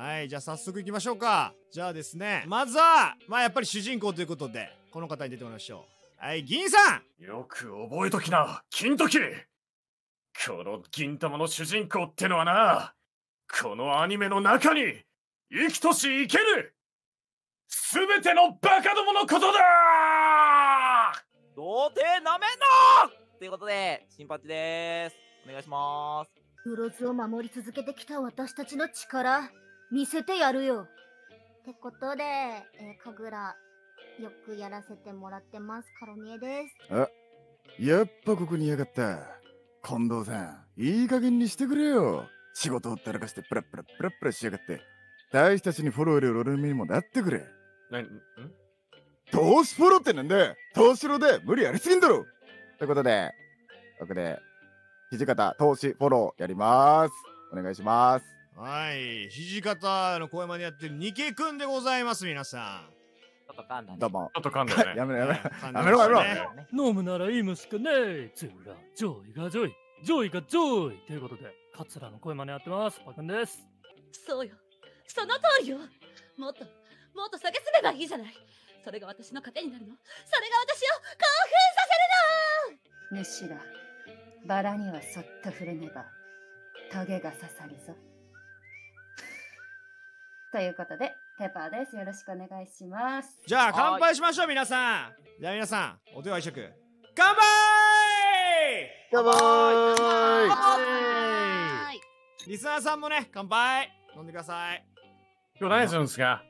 はいじゃあ早速いきましょうかじゃあですねまずはまあやっぱり主人公ということでこの方に出てもらいましょうはい銀さんよく覚えときな金時この銀玉の主人公ってのはなこのアニメの中に生きとし生けるすべてのバカどものことだ童貞なめんなということで、新八です。お願いします。ブロズを守り続けてきた私たちの力、見せてやるよってことで、えー、神楽よくやらせてもらってますカロミエですあやっぱここにやがった近藤さんいい加減にしてくれよ仕事をたらかしてプラプラプラプラしやがって大したちにフォローより俺の目にもなってくれ何ん投資フォローってなんだ投資ロで無理やりすぎんだろということでここで土方投資フォローやりますお願いしますはい。土方の声真似やってるニケくんでございます、皆さん。ちょっと噛んだね。どうも。ちょっと噛んだね。やめろやめろ。やめろやめろ。飲むなら今しかねえ。ズジョイがジョイ。ジョイがジョイ。ということで、カツラの声真似やってます。パです。そうよ。その通りよ。もっと、もっと下げすればいいじゃない。それが私の糧になるの。それが私を興奮させるの主が、バラにはそっと触れねば、影が刺さるぞ。ということで、ペーパーです。よろしくお願いします。じゃあ、乾杯しましょう、皆さん。じゃあ、皆さん、お手を一食乾杯乾杯乾杯リスナーさんもね、乾杯飲んでください。今日何するんですか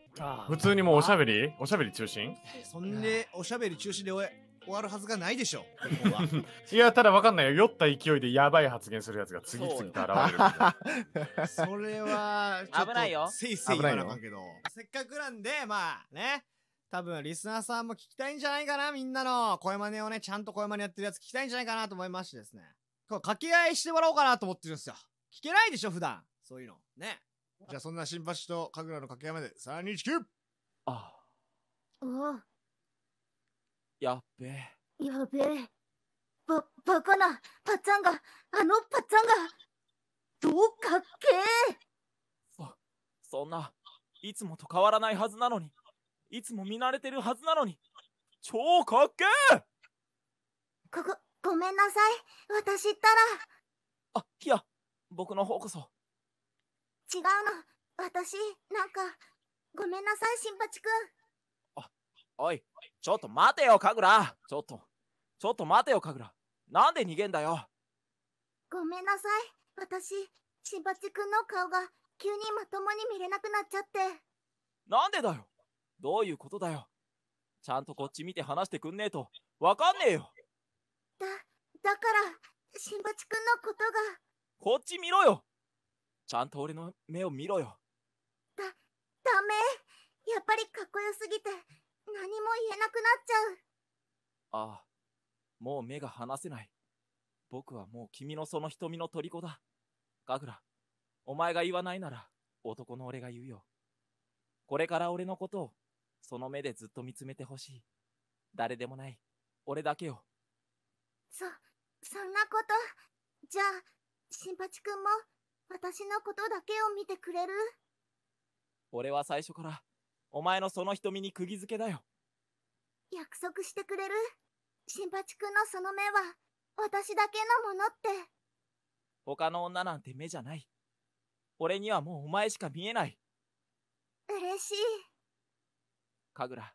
普通にもうおしゃべりおしゃべり中心そんで、おしゃべり中心で終え。終わるはずがないでしょここはいやただ分かんないよ酔った勢いでやばい発言するやつが次々と現れる それは 危ないよせいせい言わなあかんけどせっかくなんでまあね多分リスナーさんも聞きたいんじゃないかなみんなの声真似をねちゃんと声真似やってるやつ聞きたいんじゃないかなと思いましてですねこう掛け合いしてもらおうかなと思ってるんですよ聞けないでしょ普段そういうのねじゃあそんな新橋と神楽の掛け合いまで329ああああやっべえ。やべえ。ば、バカな、パッチャンが、あのパッチャンが、どうかっけえ。そ、そんな、いつもと変わらないはずなのに、いつも見慣れてるはずなのに、超かっけえここ、ごめんなさい。私ったら。あ、いや、僕の方こそ。違うの。私、なんか、ごめんなさい、新八くん。おい、ちょっと待てよ、カグラ。ちょっと、ちょっと待てよ、カグラ。なんで逃げんだよ。ごめんなさい。私、しばちくんの顔が急にまともに見れなくなっちゃって。なんでだよ。どういうことだよ。ちゃんとこっち見て話してくんねえと、わかんねえよ。だ、だから、しばちくんのことが。こっち見ろよ。ちゃんと俺の目を見ろよ。だ、め、やっぱりかっこよすぎて何も言えなくなっちゃう。ああ、もう目が離せない。僕はもう君のその瞳の虜だ。ガグラ、お前が言わないなら男の俺が言うよ。これから俺のことをその目でずっと見つめてほしい。誰でもない、俺だけよ。そ、そんなこと。じゃあ、新八君も私のことだけを見てくれる俺は最初からお前のその瞳に釘付けだよ。約束してくれる新八くんのその目は私だけのものって他の女なんて目じゃない俺にはもうお前しか見えない嬉しい神楽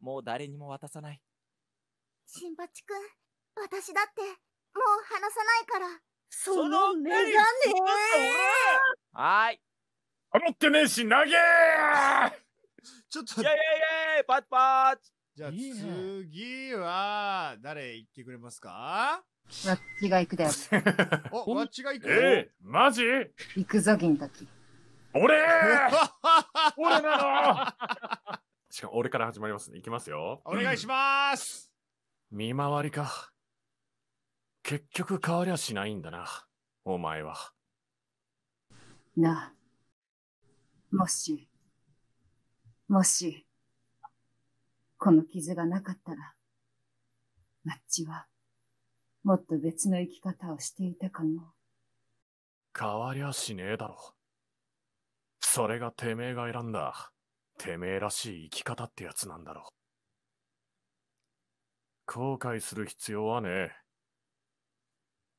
もう誰にも渡さない新八くん私だってもう話さないからその目がねはーい余ってねえし投げー ちょっと。イェイイェイイェパッパチじゃあ次は、誰行ってくれますかわっちが行くだよ。お、わっちが行くえー、マジ行くぞ、銀時。俺 俺なのしかも俺から始まりますね。行きますよ。お願いします、うん、見回りか。結局変わりゃしないんだな、お前は。なあ、もし、もし、この傷がなかったら、マッチは、もっと別の生き方をしていたかも。変わりゃしねえだろ。それがてめえが選んだ、てめえらしい生き方ってやつなんだろ。後悔する必要はねえ。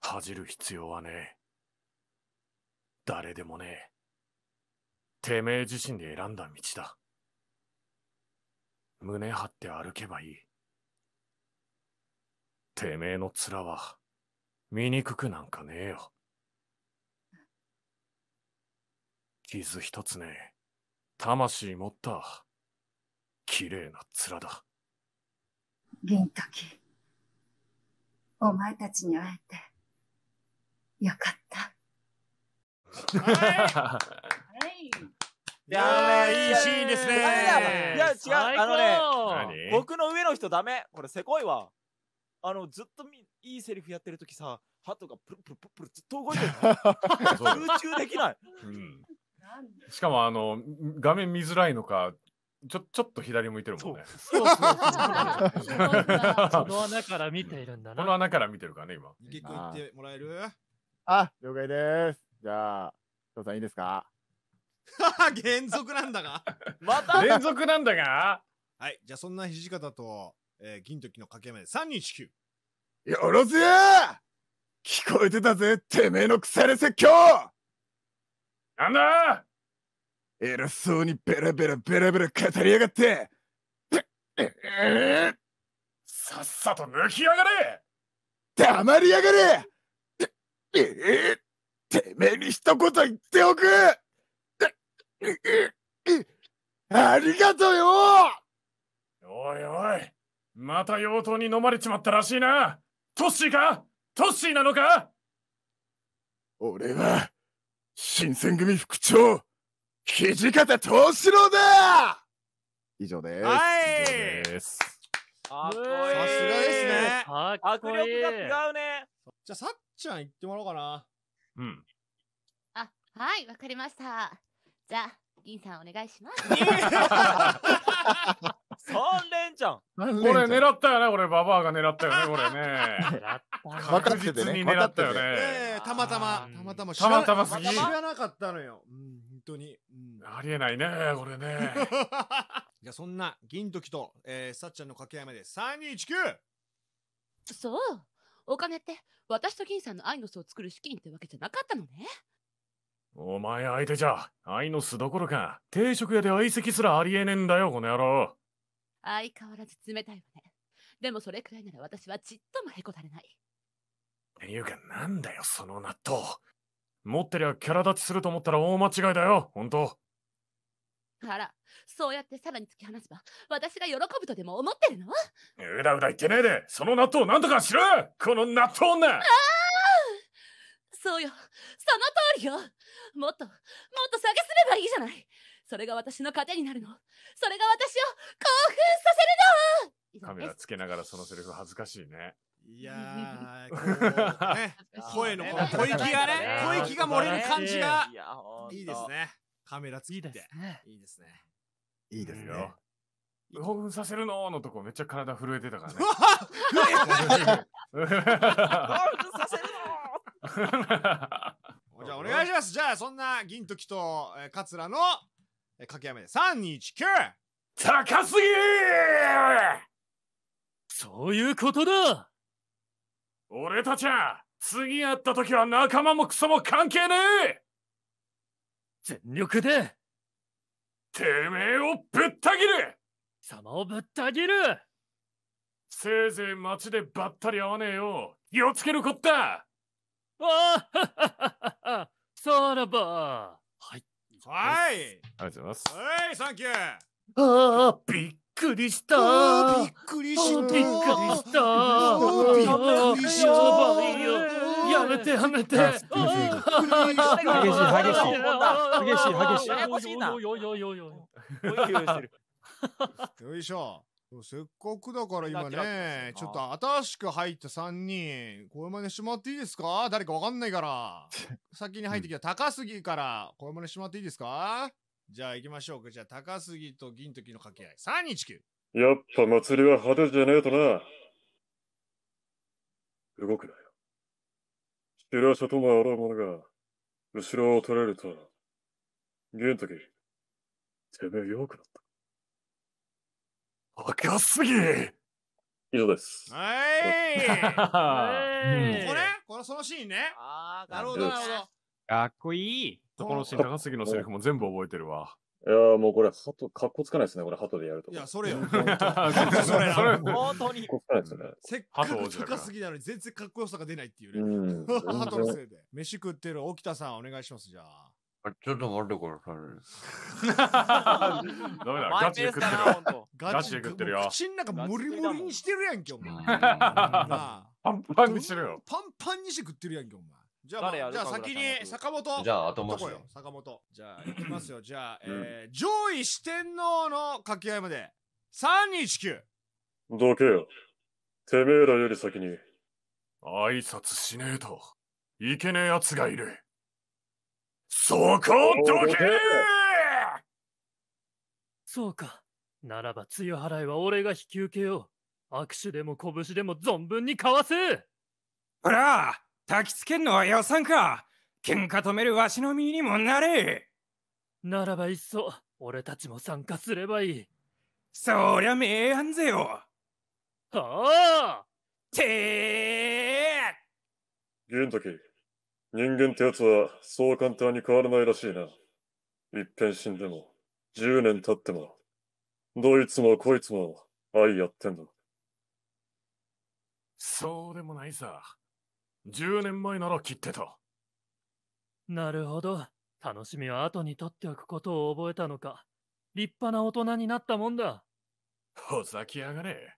恥じる必要はねえ。誰でもねえ。てめえ自身で選んだ道だ。胸張って歩けばいい。てめえの面は、醜くなんかねえよ。傷一つねえ、魂持った、綺麗な面だ。銀時、お前たちに会えて、よかった。やいいシーンですねいや違うあのね僕の上の人ダメこれせこいわあのずっといいセリフやってる時さハトがプルプルプルプルずっと動いてる集中できない、しかもあの画面見づらいのかちょちょっと左向いてるもんね。そこ の穴から見ているんだな。この穴から見てるからね、今。逃げくってもらえるあ、了解です。じゃあ、父さんいいですか 原続なんだがまた原続なんだがはいじゃあそんな土方と、えー、銀時の掛け目で3219よろずや聞こえてたぜてめえの腐れ説教なんだ偉そうにベラベラベラベラ語りやがってさっさと抜きやがれ黙りやがれてめえに一言言っておくありがとうよおいおい、また妖刀に飲まれちまったらしいな。トッシーかトッシーなのか俺は、新選組副長、土方藤四郎だ以上です。はいすかっこいいさすがですね。かっこいい握力が違うね。じゃあ、さっちゃん行ってもらおうかな。うん。あ、はい、わかりました。じゃ銀さんお願いします。三連ちゃん。これ狙ったよね、これババアが狙ったよね、これね。確実に狙ったよね。たまたま、たまたま知らたますぎ。知らなかったのよ。うん、本当に、ありえないね、これね。じゃそんな銀時と、えー、さっちゃんの掛け合いまで三二一九。そう、お金って私と銀さんの愛の巣を作る資金ってわけじゃなかったのね。お前相手じゃ、愛の巣どころか、定食屋で相席すらありえねえんだよ、この野郎。相変わらず冷たいわね。でもそれくらいなら私はちっともへこたれない。ていうか、なんだよ、その納豆。持ってりゃキャラ立ちすると思ったら大間違いだよ、ほんと。あら、そうやってさらに突き放せば、私が喜ぶとでも思ってるのうだうだ言ってねえで、その納豆なんとかしろこの納豆女ああそうよその通りよもっともっと下げすればいいじゃないそれが私の糧になるのそれが私を興奮させるのカメラつけながらそのセリフ恥ずかしいねいやー、ね、声のこの小息がね、小息が漏れる感じがいいですね。カメラついて。いいですね。いいですよ。興奮させるののとこめっちゃ体震えてたからね。興奮させるの じゃあお願いします。じゃあそんな銀時と、え桂の、え掛け合いで3、2、1、9! 高すぎそういうことだ俺たちは次会った時は仲間もクソも関係ねえ全力でてめえをぶった切る様をぶった切るせいぜい街でばったり会わねえよ気をつけるこったわあさらばはい。はい。ありがとうございます。はい、サンキュー。ああ、びっくりしたびっくりしたびっくりしたびっくりしたややめてやめて。激しい激しい。激しい激しい。ややしいな。よいよい。よいしょ。せっかくだから今ね、ちょっと新しく入った3人、声真似しまっていいですか誰かわかんないから。先に入ってきた高杉から声真似しまっていいですかじゃあ行きましょうか。じゃあ高杉と銀時の掛け合い。329。やっぱ祭りは派手じゃねえとな。動くなよ。白車ともあろうものが、後ろを取られると、銀時、てめえよくなった。若すぎ以上です。はい。これこのそのシーンね。ああ、なるほど、なるほど。かっこいい。このシーン、高杉のセリフも全部覚えてるわ。いやもうこれ、ハト、かっこつかないですね、これ、ハトでやると。いや、それよ。それ、それ、本当に。かっこつかないですね。せっかく高すぎなのに、全然かっこよさが出ないっていうね。ハト のせいで。飯食ってる沖田さん、お願いします、じゃあ。ちょっと待ってください。ダメだ、ガチで食ってるよ。ガチで食ってるよ。口の中モリモリにしてるやんけ、お前。パンパンにしてるよ。パンパンにして食ってるやんけ、お前。じゃあ、じゃあ先に坂本。じゃあ後回し。坂本。じゃあ、いきますよ。じゃあ、え上位四天王の掛け合いまで。329。どけよ。てめえらより先に。挨拶しねえと、いけねえ奴がいる。そこどけそうか。ならば、強払いは俺が引き受けよう。握手でも拳でも存分にかわせほら焚きつけんのは予算か喧嘩止めるわしの身にもなれならばいっそ、俺たちも参加すればいい。そりゃ名案ぜよはあてー玄武、人間ってやつはそう簡単に変わらないらしいな。一遍死んでも、十年経っても、どいつもこいつも愛やってんだ。そうでもないさ。十年前なら切ってた。なるほど。楽しみは後にとっておくことを覚えたのか。立派な大人になったもんだ。ほざきやがれ。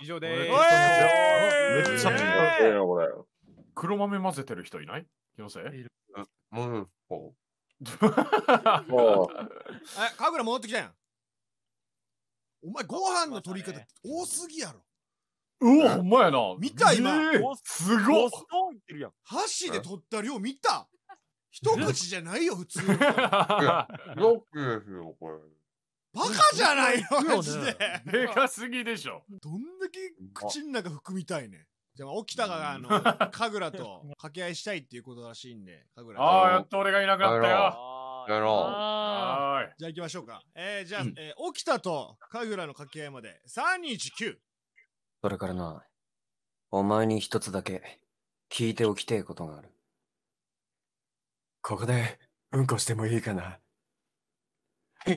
以上でーす。めっちゃいいな、これ。黒豆混ぜてる人いない気のせいる。うん。ほう。ほう。あ、神楽戻ってきたやん。お前、ご飯の取り方多すぎやろ。うお、ほんまやな。見た今えすごっ箸で取った量見た 一口じゃないよ、普通。よくですよ、これ。バカじゃないよ、マジで。でかすぎでしょ。どんだけ口の中含みたいねじゃあ、沖田が、あの、神楽と掛け合いしたいっていうことらしいんで、神楽。ああ、やっと俺がいなくなったよ。やろう。じゃあ行きましょうか。えー、じゃあ、えー、沖田と神楽の掛け合いまで、329。それからな、お前に一つだけ聞いておきたいことがある。ここで、うんこしてもいいかな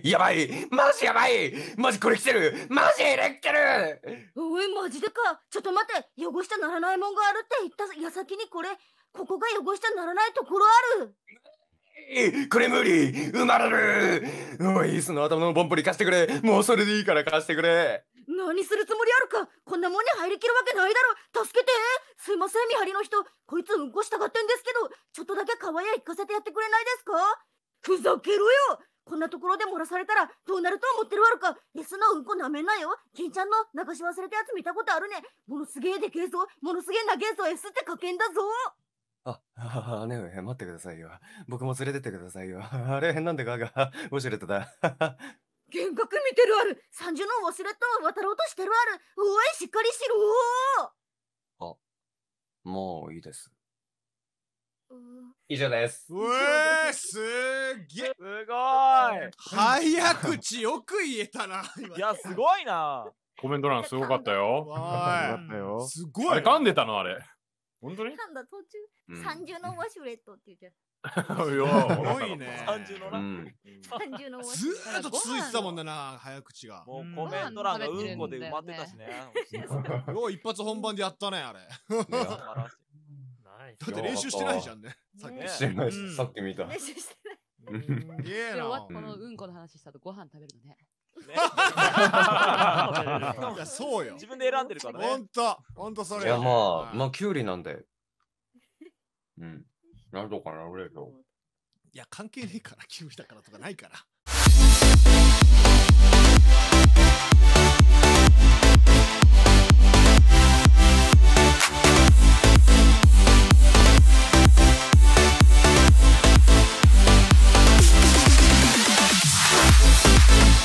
やばいマジやばいマジこれ来てるマジエレ来てるおいマジでかちょっと待って汚したならないもんがあるって言った矢先にこれここが汚したならないところあるこれ無理生まれるおいその頭のボンプリ貸してくれもうそれでいいから貸してくれ何するつもりあるかこんなもんに入りきるわけないだろ助けてすいません見張りの人こいつうんこしたがってんですけどちょっとだけ川屋行かせてやってくれないですかふざけろよこんなところで漏らされたらどうなると思ってるわるか。いや、そのうんこなめんなよ。金ちゃんの流し忘れたやつ見たことあるね。ものすげえでけえぞ。ものすげえなげえぞ。S って書けんだぞ。あ、あ、ねえ、待ってくださいよ。僕も連れてってくださいよ。あれ、なんでかが、ウォシュレットだ。幻覚見てるある。三十のウォシュレットを渡ろうとしてるある。おい、しっかりしろあ、もういいです。以上です。うえすげすごい。早口よく言えたな。いや、すごいな。コメント欄すごかったよ。すごい。あれ噛んでたのあれ。本当に噛んだ途中、三重のワシュレットって言っていや、すごいね。三重のな。三重のずっと続いてたもんだな、早口が。もうコメント欄がうんこで埋まってたしね。よう一発本番でやったね、あれ。素晴らしい。ないだって練習してないじゃんね。さっき。さっき見た。練習してない。いやこのうんこの話したとご飯食べるのね。いやそうよ。自分で選んでるからね。本当本当それ。いやまあまあキュウリなんで。うん。なんとかなるでいや関係ねえからキュウリだからとかないから。Thank you